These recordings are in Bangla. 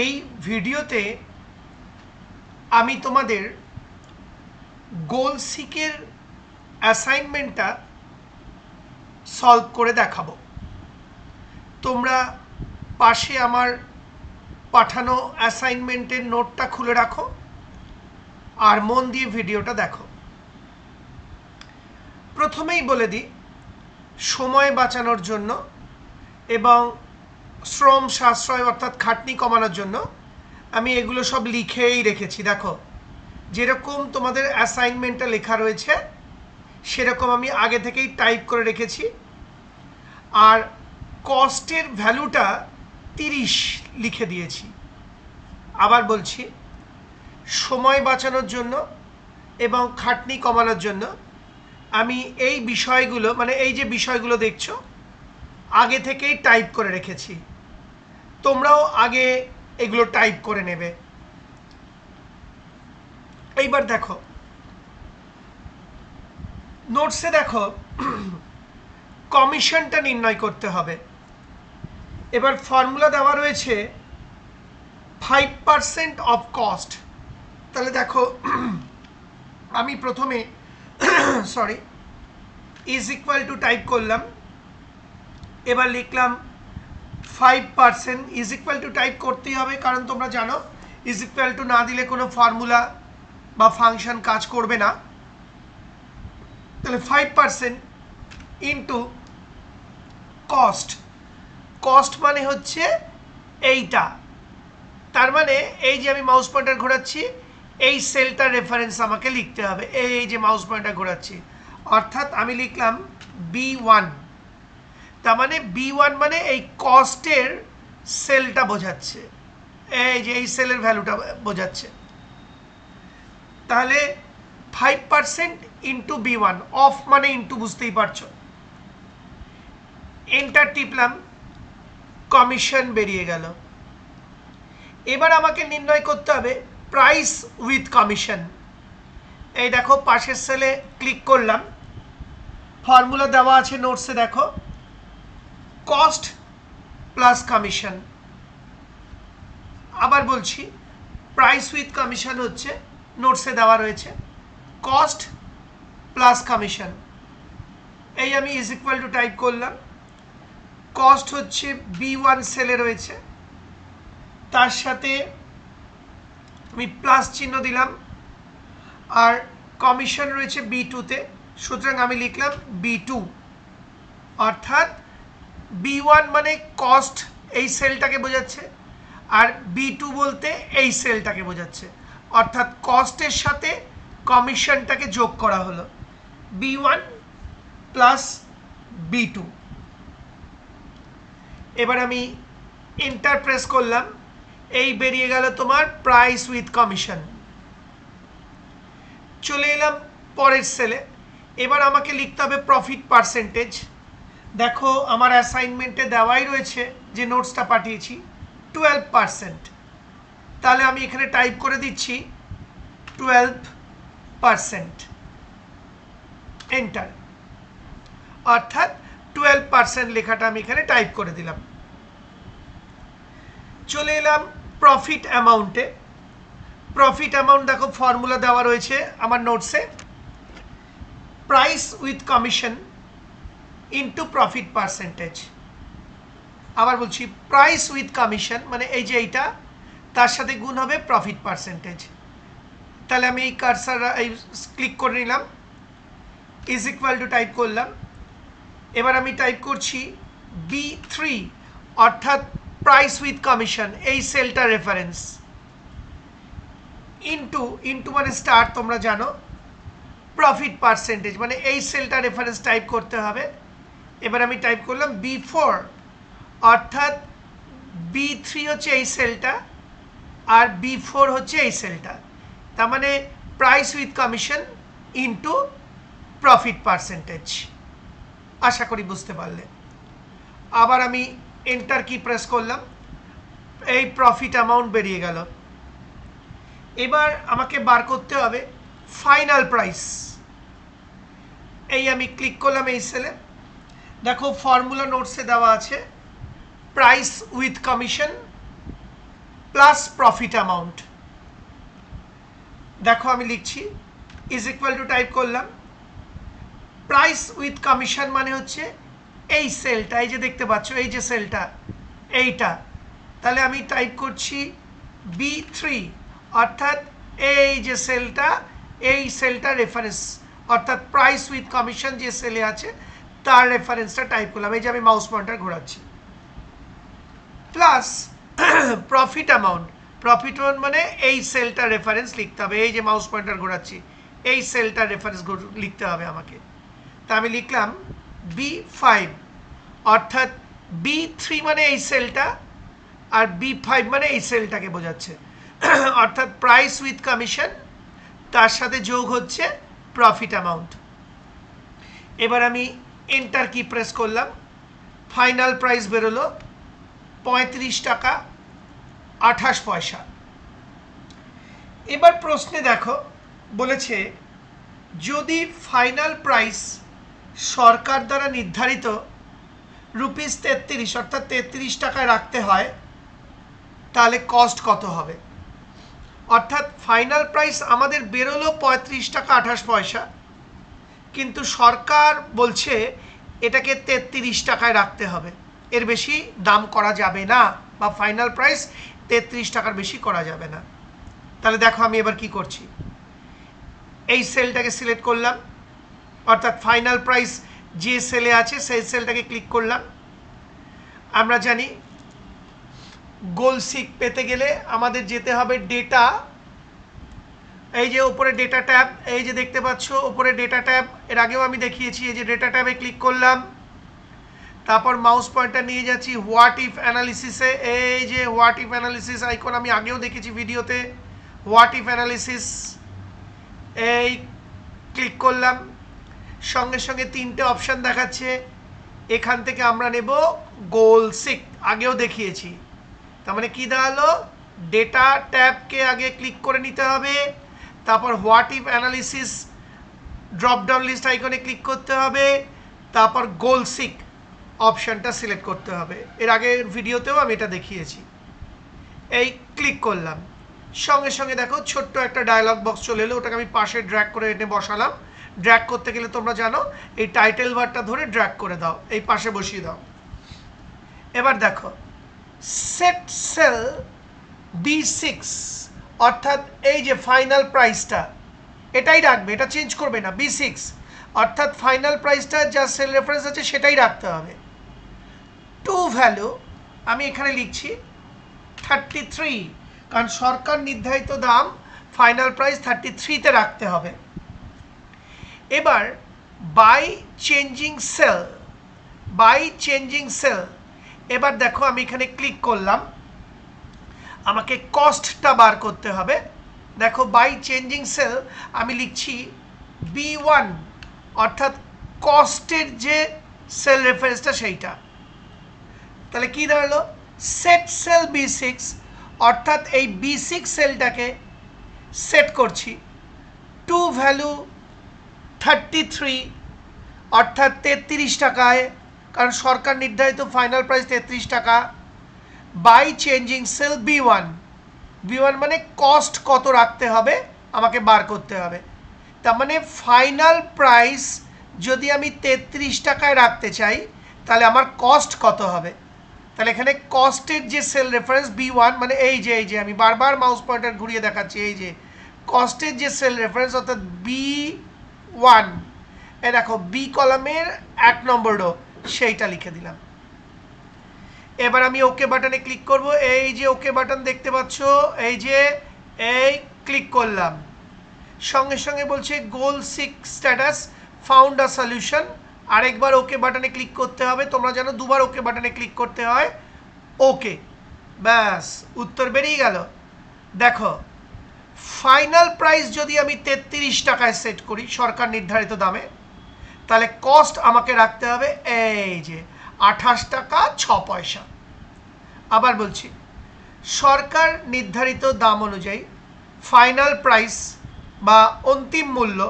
এই ভিডিওতে আমি তোমাদের গোল সিকের অ্যাসাইনমেন্টটা সলভ করে দেখাবো তোমরা পাশে আমার পাঠানো অ্যাসাইনমেন্টের নোটটা খুলে রাখো আর মন দিয়ে ভিডিওটা দেখো প্রথমেই বলে দিই সময় বাঁচানোর জন্য এবং শ্রম সাশ্রয় অর্থাৎ খাটনি কমানোর জন্য আমি এগুলো সব লিখেই রেখেছি দেখো যেরকম তোমাদের অ্যাসাইনমেন্টটা লেখা রয়েছে সেরকম আমি আগে থেকেই টাইপ করে রেখেছি আর কস্টের ভ্যালুটা তিরিশ লিখে দিয়েছি আবার বলছি সময় বাঁচানোর জন্য এবং খাটনি কমানোর জন্য আমি এই বিষয়গুলো মানে এই যে বিষয়গুলো দেখছো আগে থেকেই টাইপ করে রেখেছি তোমরাও আগে এগুলো টাইপ করে নেবে এইবার দেখো নোটসে দেখো কমিশনটা নির্ণয় করতে হবে এবার ফর্মুলা দেওয়া রয়েছে ফাইভ পারসেন্ট অফ কস্ট তাহলে দেখো আমি প্রথমে sorry is equal to type করলাম এবার লিখলাম five percent is equal to type করতেই হবে কারণ তোমরা জানো ইজ ইকুয়াল টু না দিলে কোনো ফর্মুলা বা ফাংশন কাজ করবে না তাহলে five percent into cost cost মানে হচ্ছে এইটা তার মানে এই যে আমি মাউস পয়েন্টার ঘোরাচ্ছি এই সেলটার রেফারেন্স আমাকে লিখতে হবে এই যে মাউস পয়েন্টার ঘোরাচ্ছি অর্থাৎ আমি লিখলাম বি ওয়ান তার মানে বি ওয়ান মানে এই কস্টের সেলটা বোঝাচ্ছে এই যে এই সেলের ভ্যালুটা বোঝাচ্ছে তাহলে five percent into B one of মানে ইন্টু বুঝতেই পারছো এন্টার টিপলাম কমিশন বেরিয়ে গেল এবার আমাকে নির্ণয় করতে হবে প্রাইস উইথ কমিশন এই দেখো পাশের সেলে ক্লিক করলাম ফর্মুলা দেওয়া আছে নোটসে দেখো কস্ট প্লাস কমিশন আবার বলছি প্রাইস উইথ কমিশন হচ্ছে নোটসে দেওয়া রয়েছে কস্ট প্লাস কমিশন এই আমি ইজ ইকুয়াল টু টাইপ করলাম কস্ট হচ্ছে বি ওয়ান সেলে রয়েছে তার সাথে আমি প্লাস চিহ্ন দিলাম আর কমিশন রয়েছে বি টুতে সুতরাং আমি লিখলাম বি টু অর্থাৎ বি ওয়ান মানে কস্ট এই সেলটাকে বোঝাচ্ছে আর বি টু বলতে এই সেলটাকে বোঝাচ্ছে অর্থাৎ কস্টের সাথে কমিশনটাকে যোগ করা হলো B one plus B two এবার আমি ইন্টারপ্রেস করলাম এই বেরিয়ে গেল তোমার প্রাইস উইথ কমিশন চলে এলাম পরের সেলে এবার আমাকে লিখতে হবে প্রফিট পার্সেন্টেজ দেখো আমার অ্যাসাইনমেন্টে দেওয়াই রয়েছে যে নোটসটা পাঠিয়েছি টুয়েলভ পারসেন্ট তাহলে আমি এখানে টাইপ করে দিচ্ছি টুয়েলভ পারসেন্ট এন্টার অর্থাৎ টুয়েলভ পারসেন্ট লেখাটা আমি এখানে টাইপ করে দিলাম চলে এলাম প্রফিট অ্যামাউন্টে প্রফিট অ্যামাউন্ট দেখো ফর্মুলা দেওয়া রয়েছে আমার নোটসে price with commission into profit percentage আবার বলছি প্রাইস উইথ কমিশন মানে এই যে এইটা তার সাথে গুণ হবে প্রফিট পার্সেন্টেজ তাহলে আমি এই কারসার এই ক্লিক করে নিলাম ইজ ইকুয়াল টু টাইপ করলাম এবার আমি টাইপ করছি বি থ্রি অর্থাৎ প্রাইস উইথ কমিশন এই সেলটা রেফারেন্স ইন্টু ইন্টু মানে স্টার তোমরা জানো প্রফিট পার্সেন্টেজ মানে এই সেলটা রেফারেন্স টাইপ করতে হবে এবার আমি টাইপ করলাম বি ফোর অর্থাৎ বি থ্রি হচ্ছে এই সেলটা আর বি ফোর হচ্ছে এই সেলটা তার মানে price with commission into profit percentage আশা করি বুঝতে পারলে আবার আমি এন্টার কি প্রেস করলাম এই প্রফিট অ্যামাউন্ট বেরিয়ে গেল এবার আমাকে বার করতে হবে ফাইনাল প্রাইস এই আমি ক্লিক করলাম এই সেলে দেখো ফর্মুলা নোটসে দেওয়া আছে price with commission plus profit amount দেখো আমি লিখছি ইজ ইকুয়াল টু টাইপ করলাম প্রাইস উইথ কমিশন মানে হচ্ছে এই সেলটা এই যে দেখতে পাচ্ছ এই যে সেলটা এইটা তাহলে আমি টাইপ করছি বি থ্রি অর্থাৎ এই যে সেলটা এই সেলটা রেফারেন্স অর্থাৎ প্রাইস উইথ কমিশন যে সেলে আছে তার রেফারেন্সটা টাইপ করলাম এই যে আমি মাউস পয়েন্টার ঘোরাচ্ছি plus profit amount profit amount মানে এই সেলটা রেফারেন্স লিখতে হবে এই যে মাউস পয়েন্টার ঘোরাচ্ছি এই সেলটা রেফারেন্স লিখতে হবে আমাকে তা আমি লিখলাম বি ফাইভ অর্থাৎ বি থ্রি মানে এই সেলটা আর বি ফাইভ মানে এই সেলটাকে বোঝাচ্ছে অর্থাৎ প্রাইস উইথ কমিশন তার সাথে যোগ হচ্ছে প্রফিট অ্যামাউন্ট এবার আমি এন্টার কি প্রেস করলাম ফাইনাল প্রাইস বেরোলো পঁয়ত্রিশ টাকা আঠাশ পয়সা এবার প্রশ্নে দেখো বলেছে যদি ফাইনাল প্রাইস সরকার দ্বারা নির্ধারিত রুপিস তেত্রিশ অর্থাৎ তেত্রিশ টাকায় রাখতে হয় তাহলে কস্ট কত হবে অর্থাৎ ফাইনাল প্রাইস আমাদের বেরোলো পঁয়ত্রিশ টাকা আঠাশ পয়সা কিন্তু সরকার বলছে এটাকে তেত্রিশ টাকায় রাখতে হবে এর বেশি দাম করা যাবে না বা ফাইনাল প্রাইস তেত্রিশ টাকার বেশি করা যাবে না তাহলে দেখো আমি এবার কি করছি এই সেলটাকে সিলেক্ট করলাম অর্থাৎ ফাইনাল প্রাইস যে সেলে আছে সেই সেলটাকে ক্লিক করলাম আমরা জানি গোল সিক পেতে গেলে আমাদের যেতে হবে ডেটা এই যে ওপরে ডেটা ট্যাব এই যে দেখতে পাচ্ছ ওপরে ডেটা ট্যাব এর আগেও আমি দেখিয়েছি এই যে ডেটা ট্যাবে ক্লিক করলাম তারপর মাউস পয়েন্টটা নিয়ে যাচ্ছি হোয়াট ইফ অ্যানালিসিসে এই যে হোয়াট ইফ অ্যানালিসিস আইকন আমি আগেও দেখেছি ভিডিওতে হোয়াট ইফ অ্যানালিসিস এই ক্লিক করলাম সঙ্গে সঙ্গে তিনটে অপশান দেখাচ্ছে এখান থেকে আমরা নেব গোল সিক আগেও দেখিয়েছি তার মানে কী দাঁড়ালো ডেটা ট্যাবকে আগে ক্লিক করে নিতে হবে তারপর what if analysis dropdown list আইকনে ক্লিক করতে হবে তারপর গোল সিক অপশানটা সিলেক্ট করতে হবে এর আগের ভিডিওতেও আমি এটা দেখিয়েছি এই ক্লিক করলাম সঙ্গে সঙ্গে দেখো ছোট্ট একটা ডায়লগ বক্স চলে এলো ওটাকে আমি পাশে ড্র্যাক করে এনে বসালাম ড্র্যাক করতে গেলে তোমরা জানো এই টাইটেল বারটা ধরে ড্র্যাক করে দাও এই পাশে বসিয়ে দাও এবার দেখো সেট সেল বি সিক্স অর্থাৎ এই যে ফাইনাল প্রাইসটা এটাই রাখবে এটা চেঞ্জ করবে না বি সিক্স অর্থাৎ ফাইনাল প্রাইসটা যা সেল রেফারেন্স আছে সেটাই রাখতে হবে টু ভ্যালু আমি এখানে লিখছি থার্টি থ্রি কারণ সরকার নির্ধারিত দাম ফাইনাল প্রাইস থার্টি থ্রিতে রাখতে হবে এবার by changing cell by changing cell এবার দেখো আমি এখানে ক্লিক করলাম আমাকে কস্টটা বার করতে হবে দেখো বাই চেঞ্জিং সেল আমি লিখছি বি ওয়ান অর্থাৎ কস্টের যে সেল রেফারেন্সটা সেইটা তাহলে কী দাঁড়ালো সেট সেল বি সিক্স অর্থাৎ এই বি সিক্স সেলটাকে সেট করছি টু ভ্যালু থার্টি থ্রি অর্থাৎ তেত্রিশ টাকায় কারণ সরকার নির্ধারিত ফাইনাল প্রাইস তেত্রিশ টাকা by changing cell B one B one মানে কস্ট কত রাখতে হবে আমাকে বার করতে হবে তার মানে ফাইনাল প্রাইস যদি আমি তেত্রিশ টাকায় রাখতে চাই তাহলে আমার কস্ট কত হবে তাহলে এখানে কস্টের যে সেল রেফারেন্স বি ওয়ান মানে এই যে এই যে আমি বারবার মাউস পয়েন্টার ঘুরিয়ে দেখাচ্ছি এই যে কস্টের যে সেল রেফারেন্স অর্থাৎ বি ওয়ান এ দেখো বি কলামের এক নম্বরও সেইটা লিখে দিলাম এবার আমি ওকে বাটনে ক্লিক করব এই যে ওকে বাটন দেখতে পাচ্ছ এই যে এই ক্লিক করলাম সঙ্গে সঙ্গে বলছে goal seek status found a solution আরেকবার ওকে বাটনে ক্লিক করতে হবে তোমরা জানো দুবার ওকে বাটনে ক্লিক করতে হয় ওকে ব্যাস উত্তর বেরিয়ে গেল দেখো ফাইনাল প্রাইস যদি আমি তেত্রিশ টাকায় সেট করি সরকার নির্ধারিত দামে তাহলে কস্ট আমাকে রাখতে হবে এই যে আঠাশ টাকা ছ পয়সা আবার বলছি সরকার নির্ধারিত দাম অনুযায়ী ফাইনাল প্রাইস বা অন্তিম মূল্য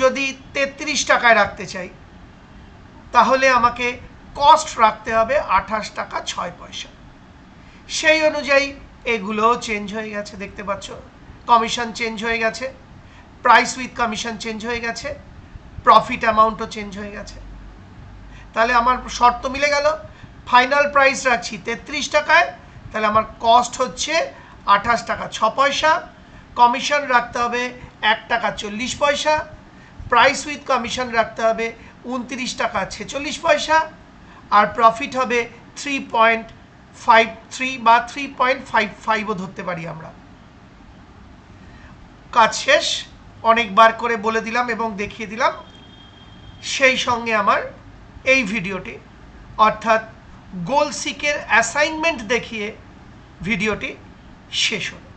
যদি ৩৩ টাকায় রাখতে চাই তাহলে আমাকে কস্ট রাখতে হবে আঠাশ টাকা ছয় পয়সা সেই অনুযায়ী এগুলোও চেঞ্জ হয়ে গেছে দেখতে পাচ্ছ কমিশন চেঞ্জ হয়ে গেছে প্রাইস উইথ কমিশন চেঞ্জ হয়ে গেছে প্রফিট অ্যামাউন্টও চেঞ্জ হয়ে গেছে তাহলে আমার শর্ত মিলে গেল ফাইনাল প্রাইস রাখছি তেত্রিশ টাকায় তাহলে আমার কস্ট হচ্ছে আঠাশ টাকা ছ পয়সা কমিশন রাখতে হবে এক টাকা চল্লিশ পয়সা প্রাইস উইথ কমিশন রাখতে হবে উনত্রিশ টাকা ছেচল্লিশ পয়সা আর প্রফিট হবে থ্রি পয়েন্ট ফাইভ থ্রি বা থ্রি পয়েন্ট ফাইভ ফাইভও ধরতে পারি আমরা কাজ শেষ অনেকবার করে বলে দিলাম এবং দেখিয়ে দিলাম সেই সঙ্গে আমার এই ভিডিওটি অর্থাৎ গোল সিকের অ্যাসাইনমেন্ট দেখিয়ে ভিডিওটি শেষ হল